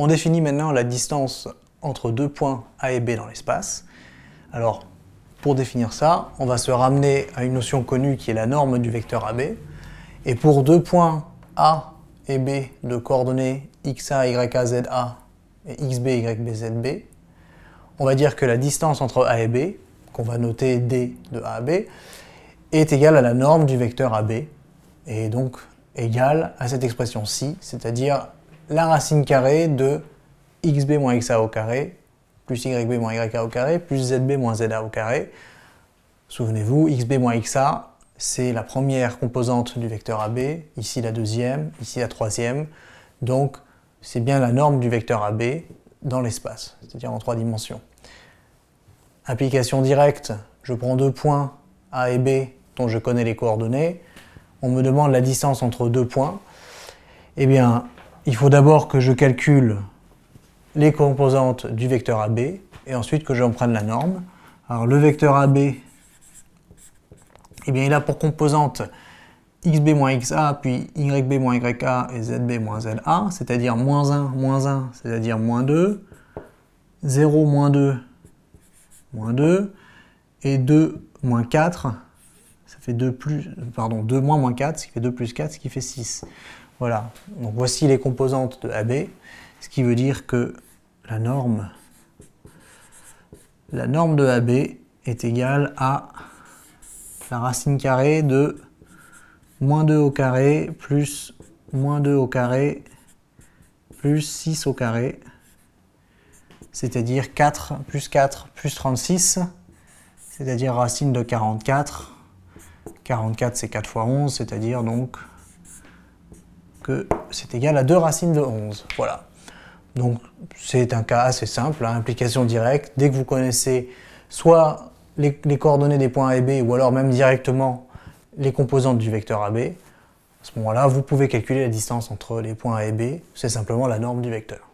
On définit maintenant la distance entre deux points A et B dans l'espace. Alors, pour définir ça, on va se ramener à une notion connue qui est la norme du vecteur AB. Et pour deux points A et B de coordonnées xa, ya, za et xb, yb, zb, on va dire que la distance entre A et B, qu'on va noter d de A à B, est égale à la norme du vecteur AB, et donc égale à cette expression-ci, c'est-à-dire la racine carrée de xb moins xa au carré plus yb moins ya au carré plus zb moins za au carré. Souvenez-vous, xb moins xa, c'est la première composante du vecteur AB, ici la deuxième, ici la troisième. Donc, c'est bien la norme du vecteur AB dans l'espace, c'est-à-dire en trois dimensions. Application directe, je prends deux points A et B dont je connais les coordonnées. On me demande la distance entre deux points. Eh bien, il faut d'abord que je calcule les composantes du vecteur AB et ensuite que j'en prenne la norme. Alors le vecteur AB, eh bien, il a pour composantes xb xa, puis yb moins ya et zb za, c'est-à-dire moins 1, moins 1, c'est-à-dire moins 2, 0 moins 2, moins 2, et 2 moins 4, ça fait 2 plus, pardon, 2 moins moins 4, ce qui fait 2 plus 4, ce qui fait 6. Voilà, donc voici les composantes de AB, ce qui veut dire que la norme, la norme de AB est égale à la racine carrée de moins 2 au carré plus moins 2 au carré plus 6 au carré, c'est-à-dire 4 plus 4 plus 36, c'est-à-dire racine de 44. 44 c'est 4 fois 11, c'est-à-dire donc c'est égal à 2 racines de 11. Voilà. Donc c'est un cas assez simple, hein. implication directe. Dès que vous connaissez soit les, les, coordonnées des points A et B, ou alors même directement les composantes du vecteur AB, à ce moment-là, vous pouvez calculer la distance entre les points A et B. C'est simplement la norme du vecteur.